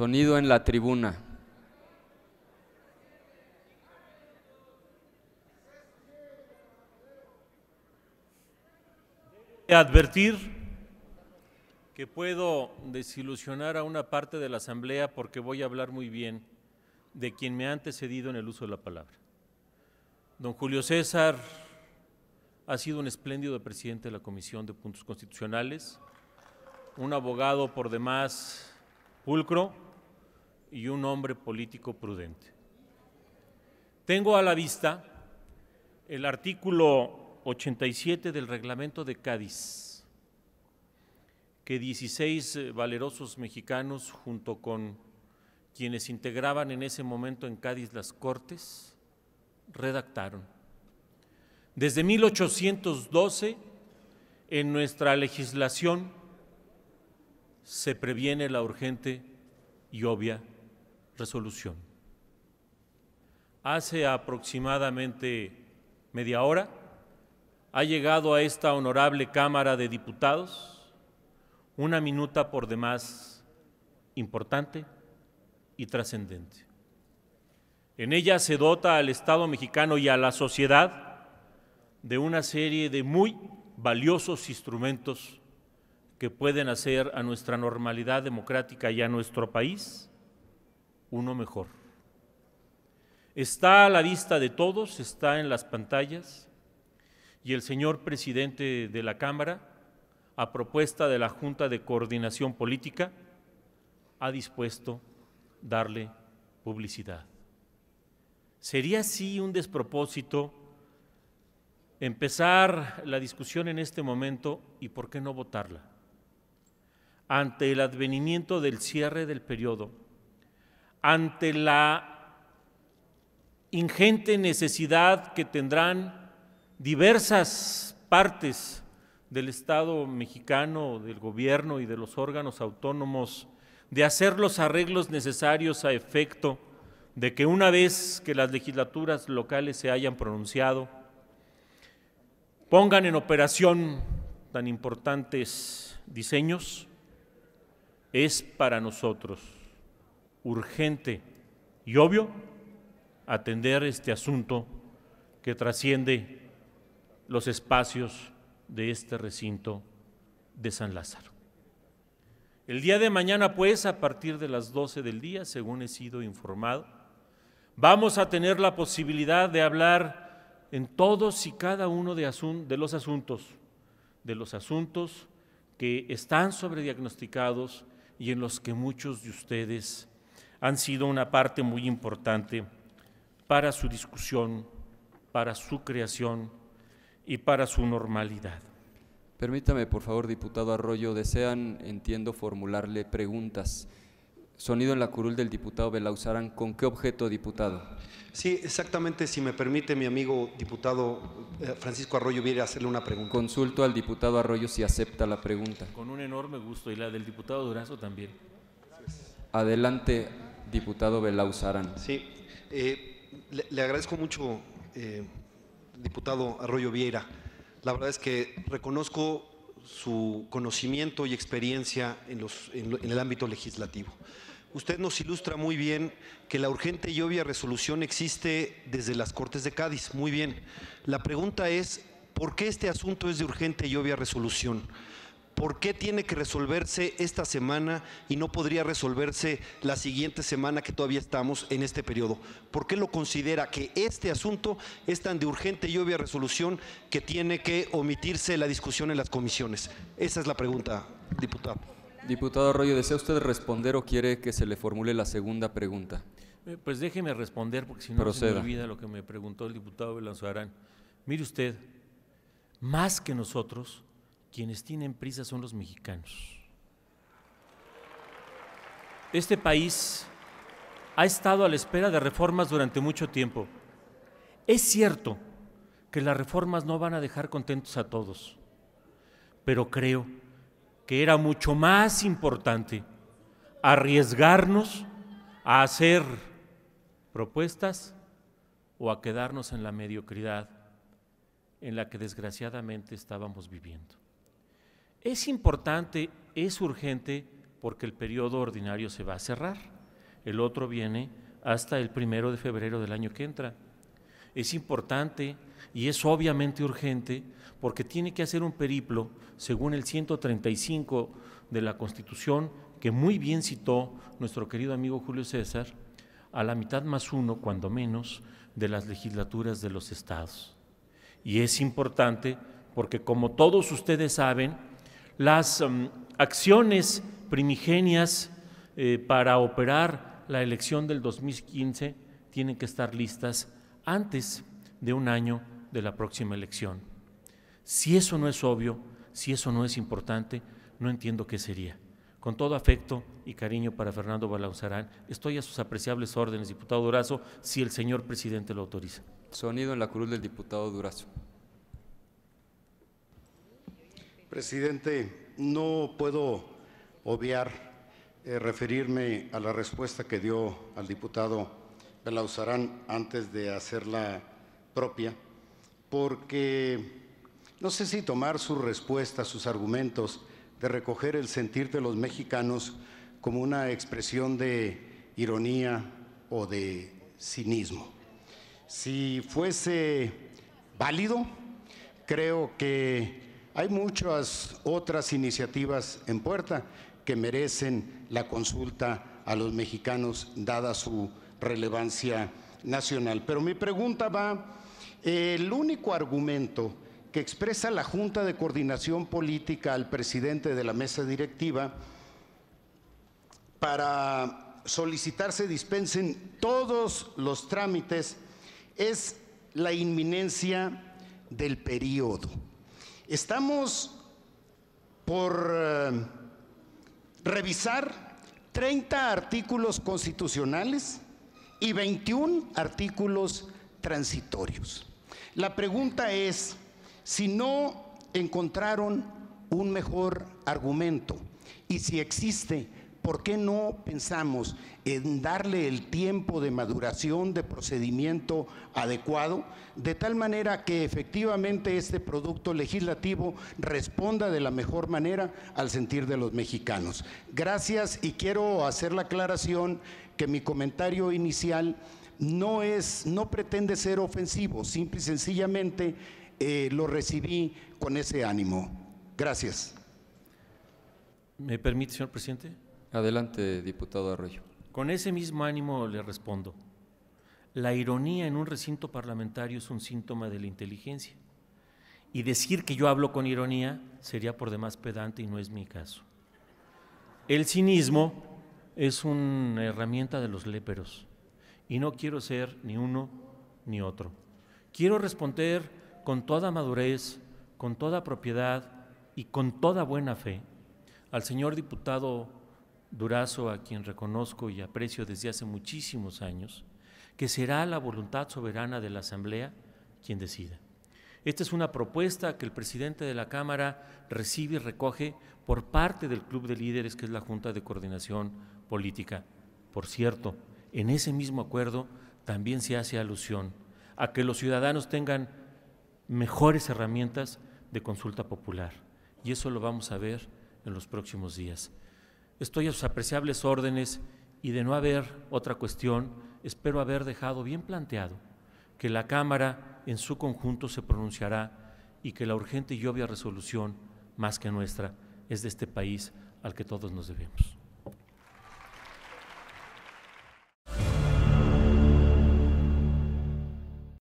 Sonido en la tribuna. Advertir que puedo desilusionar a una parte de la Asamblea porque voy a hablar muy bien de quien me ha antecedido en el uso de la palabra. Don Julio César ha sido un espléndido presidente de la Comisión de Puntos Constitucionales, un abogado por demás pulcro, y un hombre político prudente. Tengo a la vista el artículo 87 del reglamento de Cádiz, que 16 eh, valerosos mexicanos, junto con quienes integraban en ese momento en Cádiz las Cortes, redactaron. Desde 1812, en nuestra legislación se previene la urgente y obvia resolución. Hace aproximadamente media hora ha llegado a esta honorable Cámara de Diputados una minuta por demás importante y trascendente. En ella se dota al Estado mexicano y a la sociedad de una serie de muy valiosos instrumentos que pueden hacer a nuestra normalidad democrática y a nuestro país uno mejor. Está a la vista de todos, está en las pantallas y el señor presidente de la Cámara, a propuesta de la Junta de Coordinación Política, ha dispuesto darle publicidad. ¿Sería así un despropósito empezar la discusión en este momento y por qué no votarla? Ante el advenimiento del cierre del periodo, ante la ingente necesidad que tendrán diversas partes del Estado mexicano, del gobierno y de los órganos autónomos de hacer los arreglos necesarios a efecto de que una vez que las legislaturas locales se hayan pronunciado, pongan en operación tan importantes diseños, es para nosotros urgente y obvio atender este asunto que trasciende los espacios de este recinto de San Lázaro. El día de mañana, pues, a partir de las 12 del día, según he sido informado, vamos a tener la posibilidad de hablar en todos y cada uno de, de los asuntos, de los asuntos que están sobrediagnosticados y en los que muchos de ustedes han sido una parte muy importante para su discusión, para su creación y para su normalidad. Permítame, por favor, diputado Arroyo, desean, entiendo, formularle preguntas. Sonido en la curul del diputado Belauzarán. ¿Con qué objeto, diputado? Sí, exactamente. Si me permite, mi amigo diputado eh, Francisco Arroyo viene a hacerle una pregunta. Consulto al diputado Arroyo si acepta la pregunta. Con un enorme gusto. Y la del diputado Durazo también. Adelante, Diputado Saran. Sí, eh, le, agradezco mucho, eh, diputado Arroyo Vieira, La verdad es que reconozco su conocimiento y experiencia en, los, en el ámbito legislativo. Usted nos ilustra muy bien que la urgente y obvia resolución existe desde las Cortes de Cádiz. Muy bien. La pregunta es, ¿por qué este asunto es de urgente y obvia resolución? ¿por qué tiene que resolverse esta semana y no podría resolverse la siguiente semana que todavía estamos en este periodo? ¿Por qué lo considera que este asunto es tan de urgente y obvia resolución que tiene que omitirse la discusión en las comisiones? Esa es la pregunta, diputado. Diputado Arroyo, ¿desea usted responder o quiere que se le formule la segunda pregunta? Eh, pues déjeme responder porque si no se me olvida lo que me preguntó el diputado Arán. Mire usted, más que nosotros, quienes tienen prisa son los mexicanos. Este país ha estado a la espera de reformas durante mucho tiempo. Es cierto que las reformas no van a dejar contentos a todos, pero creo que era mucho más importante arriesgarnos a hacer propuestas o a quedarnos en la mediocridad en la que desgraciadamente estábamos viviendo. Es importante, es urgente, porque el periodo ordinario se va a cerrar. El otro viene hasta el primero de febrero del año que entra. Es importante y es obviamente urgente porque tiene que hacer un periplo, según el 135 de la Constitución, que muy bien citó nuestro querido amigo Julio César, a la mitad más uno, cuando menos, de las legislaturas de los estados. Y es importante porque, como todos ustedes saben, las em, acciones primigenias eh, para operar la elección del 2015 tienen que estar listas antes de un año de la próxima elección. Si eso no es obvio, si eso no es importante, no entiendo qué sería. Con todo afecto y cariño para Fernando Balauzarán, estoy a sus apreciables órdenes, diputado Durazo, si el señor presidente lo autoriza. Sonido en la cruz del diputado Durazo. Presidente, no puedo obviar eh, referirme a la respuesta que dio al diputado Belauzarán antes de hacerla propia, porque no sé si tomar su respuesta, sus argumentos, de recoger el sentir de los mexicanos como una expresión de ironía o de cinismo. Si fuese válido, creo que hay muchas otras iniciativas en puerta que merecen la consulta a los mexicanos, dada su relevancia nacional. Pero mi pregunta va, el único argumento que expresa la Junta de Coordinación Política al presidente de la mesa directiva para solicitarse dispensen todos los trámites es la inminencia del periodo. Estamos por eh, revisar 30 artículos constitucionales y 21 artículos transitorios. La pregunta es si no encontraron un mejor argumento y si existe ¿Por qué no pensamos en darle el tiempo de maduración de procedimiento adecuado, de tal manera que efectivamente este producto legislativo responda de la mejor manera al sentir de los mexicanos? Gracias y quiero hacer la aclaración que mi comentario inicial no es, no pretende ser ofensivo, simple y sencillamente eh, lo recibí con ese ánimo. Gracias. ¿Me permite, señor presidente? Adelante, diputado Arroyo. Con ese mismo ánimo le respondo. La ironía en un recinto parlamentario es un síntoma de la inteligencia. Y decir que yo hablo con ironía sería por demás pedante y no es mi caso. El cinismo es una herramienta de los léperos y no quiero ser ni uno ni otro. Quiero responder con toda madurez, con toda propiedad y con toda buena fe al señor diputado Durazo, a quien reconozco y aprecio desde hace muchísimos años, que será la voluntad soberana de la Asamblea quien decida. Esta es una propuesta que el presidente de la Cámara recibe y recoge por parte del Club de Líderes, que es la Junta de Coordinación Política. Por cierto, en ese mismo acuerdo también se hace alusión a que los ciudadanos tengan mejores herramientas de consulta popular. Y eso lo vamos a ver en los próximos días. Estoy a sus apreciables órdenes y de no haber otra cuestión, espero haber dejado bien planteado que la Cámara en su conjunto se pronunciará y que la urgente y obvia resolución, más que nuestra, es de este país al que todos nos debemos.